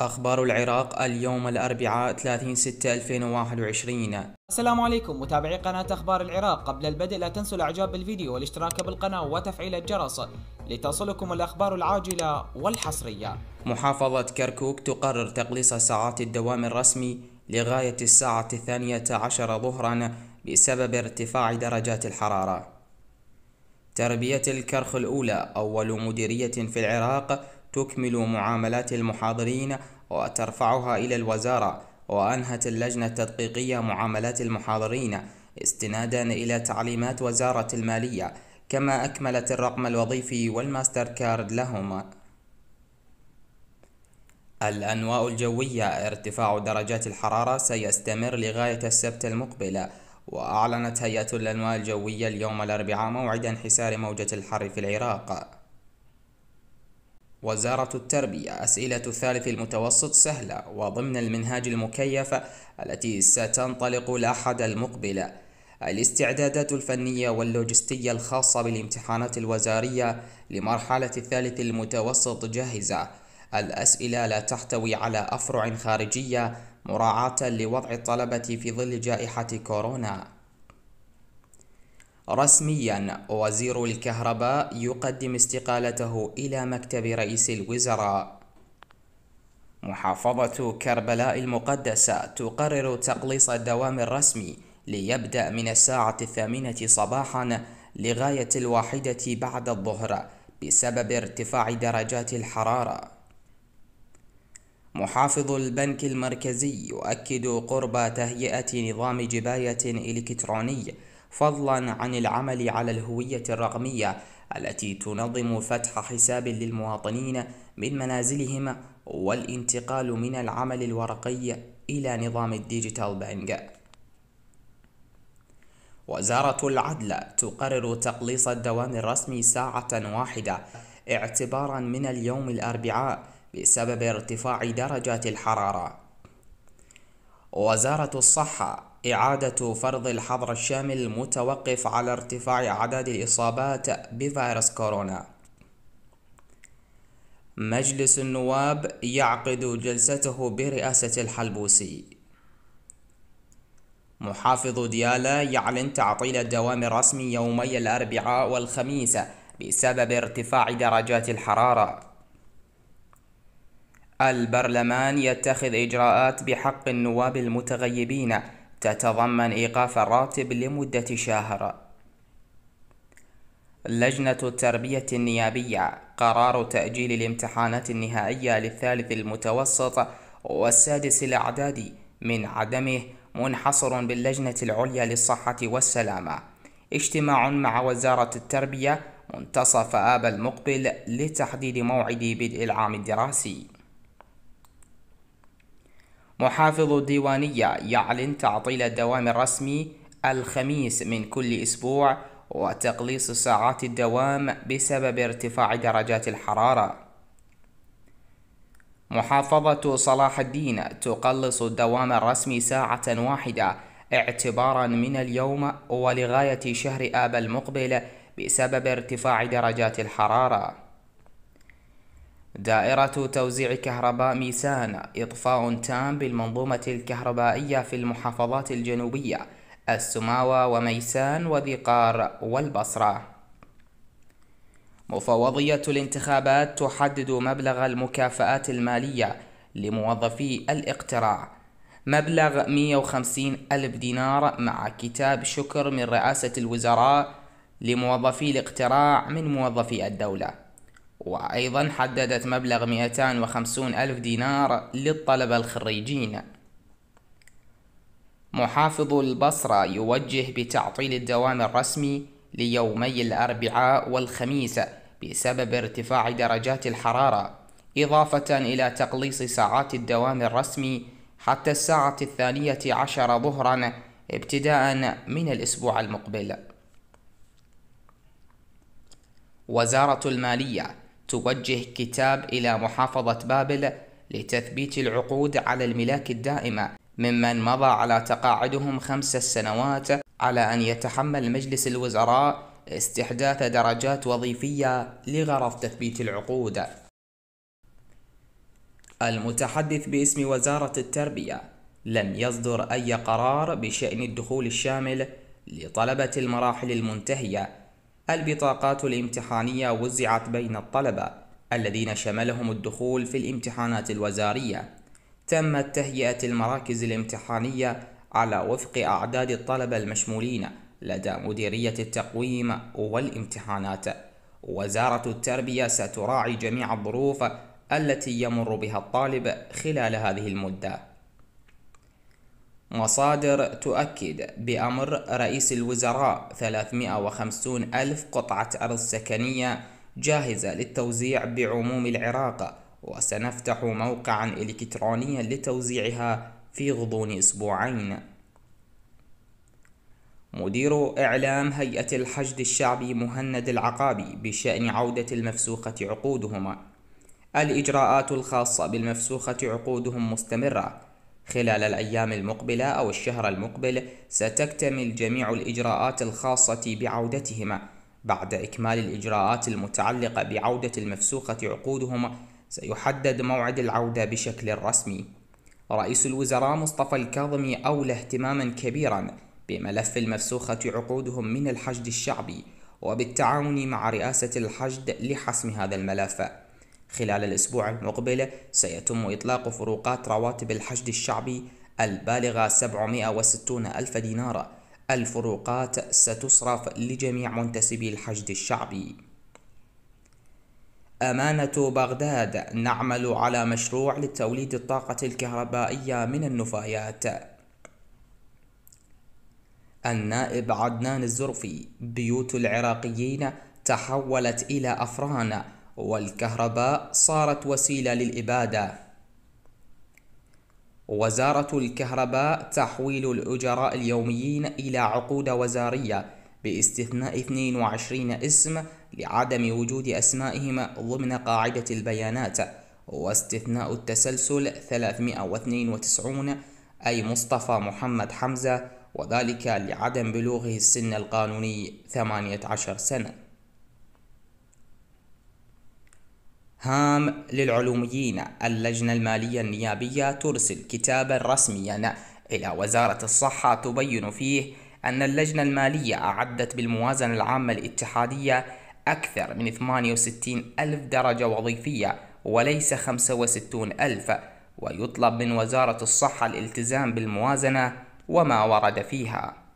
أخبار العراق اليوم الأربعاء 30 6 2021 السلام عليكم متابعي قناة أخبار العراق قبل البدء لا تنسوا الإعجاب بالفيديو والاشتراك بالقناة وتفعيل الجرس لتصلكم الأخبار العاجلة والحصرية محافظة كركوك تقرر تقليص ساعات الدوام الرسمي لغاية الساعة الثانية عشر ظهرا بسبب ارتفاع درجات الحرارة تربية الكرخ الأولى أول مديرية في العراق تكمل معاملات المحاضرين وترفعها إلى الوزارة وأنهت اللجنة التدقيقية معاملات المحاضرين استنادا إلى تعليمات وزارة المالية كما أكملت الرقم الوظيفي والماستر كارد لهم الأنواء الجوية ارتفاع درجات الحرارة سيستمر لغاية السبت المقبل وأعلنت هيئة الأنواء الجوية اليوم الأربعاء موعد انحسار موجة الحر في العراق وزارة التربية أسئلة الثالث المتوسط سهلة وضمن المنهاج المكيف التي ستنطلق الأحد المقبل الاستعدادات الفنية واللوجستية الخاصة بالامتحانات الوزارية لمرحلة الثالث المتوسط جاهزة الأسئلة لا تحتوي على أفرع خارجية مراعاة لوضع الطلبة في ظل جائحة كورونا رسميا وزير الكهرباء يقدم استقالته إلى مكتب رئيس الوزراء محافظة كربلاء المقدسة تقرر تقليص الدوام الرسمي ليبدأ من الساعة الثامنة صباحا لغاية الواحدة بعد الظهر بسبب ارتفاع درجات الحرارة محافظ البنك المركزي يؤكد قرب تهيئة نظام جباية إلكتروني فضلا عن العمل على الهوية الرقمية التي تنظم فتح حساب للمواطنين من منازلهم والانتقال من العمل الورقي إلى نظام الديجيتال بانك وزارة العدل تقرر تقليص الدوام الرسمي ساعة واحدة اعتبارا من اليوم الأربعاء بسبب ارتفاع درجات الحرارة وزارة الصحة إعادة فرض الحظر الشامل المتوقف على ارتفاع عدد الإصابات بفيروس كورونا مجلس النواب يعقد جلسته برئاسة الحلبوسي محافظ ديالى يعلن تعطيل الدوام الرسمي يومي الأربعاء والخميس بسبب ارتفاع درجات الحرارة البرلمان يتخذ إجراءات بحق النواب المتغيبين تتضمن إيقاف الراتب لمدة شهر لجنة التربية النيابية قرار تأجيل الامتحانات النهائية للثالث المتوسط والسادس الإعدادي من عدمه منحصر باللجنة العليا للصحة والسلامة اجتماع مع وزارة التربية منتصف آب المقبل لتحديد موعد بدء العام الدراسي محافظ الديوانية يعلن تعطيل الدوام الرسمي الخميس من كل أسبوع وتقليص ساعات الدوام بسبب ارتفاع درجات الحرارة. محافظة صلاح الدين تقلص الدوام الرسمي ساعة واحدة اعتبارا من اليوم ولغاية شهر آب المقبل بسبب ارتفاع درجات الحرارة دائرة توزيع كهرباء ميسان إطفاء تام بالمنظومة الكهربائية في المحافظات الجنوبية السماوة وميسان وذقار والبصرة مفوضية الانتخابات تحدد مبلغ المكافآت المالية لموظفي الاقتراع مبلغ 150 ألف دينار مع كتاب شكر من رئاسة الوزراء لموظفي الاقتراع من موظفي الدولة وأيضا حددت مبلغ 250 ألف دينار للطلبة الخريجين محافظ البصرة يوجه بتعطيل الدوام الرسمي ليومي الأربعاء والخميس بسبب ارتفاع درجات الحرارة إضافة إلى تقليص ساعات الدوام الرسمي حتى الساعة الثانية عشر ظهرا ابتداء من الأسبوع المقبل وزارة المالية توجه كتاب إلى محافظة بابل لتثبيت العقود على الملاك الدائمة ممن مضى على تقاعدهم خمس سنوات على أن يتحمل مجلس الوزراء استحداث درجات وظيفية لغرض تثبيت العقود المتحدث باسم وزارة التربية لم يصدر أي قرار بشأن الدخول الشامل لطلبة المراحل المنتهية البطاقات الامتحانية وزعت بين الطلبة الذين شملهم الدخول في الامتحانات الوزارية تمت تهيئة المراكز الامتحانية على وفق أعداد الطلبة المشمولين لدى مديرية التقويم والامتحانات وزارة التربية ستراعي جميع الظروف التي يمر بها الطالب خلال هذه المده مصادر تؤكد بأمر رئيس الوزراء 350 ألف قطعة أرض سكنية جاهزة للتوزيع بعموم العراق وسنفتح موقعا إلكترونيا لتوزيعها في غضون أسبوعين مدير إعلام هيئة الحشد الشعبي مهند العقابي بشأن عودة المفسوخة عقودهما الإجراءات الخاصة بالمفسوخة عقودهم مستمرة خلال الأيام المقبلة أو الشهر المقبل ستكتمل جميع الإجراءات الخاصة بعودتهما بعد إكمال الإجراءات المتعلقة بعودة المفسوخة عقودهما سيحدد موعد العودة بشكل رسمي رئيس الوزراء مصطفى الكاظمي أولى اهتماما كبيرا بملف المفسوخة عقودهم من الحشد الشعبي وبالتعاون مع رئاسة الحشد لحسم هذا الملف خلال الأسبوع المقبل سيتم إطلاق فروقات رواتب الحشد الشعبي البالغة 760 ألف دينار الفروقات ستصرف لجميع منتسبي الحشد الشعبي أمانة بغداد نعمل على مشروع لتوليد الطاقة الكهربائية من النفايات النائب عدنان الزرفي بيوت العراقيين تحولت إلى أفران والكهرباء صارت وسيلة للإبادة وزارة الكهرباء تحويل الأجراء اليوميين إلى عقود وزارية باستثناء 22 اسم لعدم وجود أسمائهم ضمن قاعدة البيانات واستثناء التسلسل 392 أي مصطفى محمد حمزة وذلك لعدم بلوغه السن القانوني 18 سنة هام للعلوميين اللجنة المالية النيابية ترسل كتابا رسميا إلى وزارة الصحة تبين فيه أن اللجنة المالية أعدت بالموازنة العامة الاتحادية أكثر من 68 ألف درجة وظيفية وليس 65 ألف ويطلب من وزارة الصحة الالتزام بالموازنة وما ورد فيها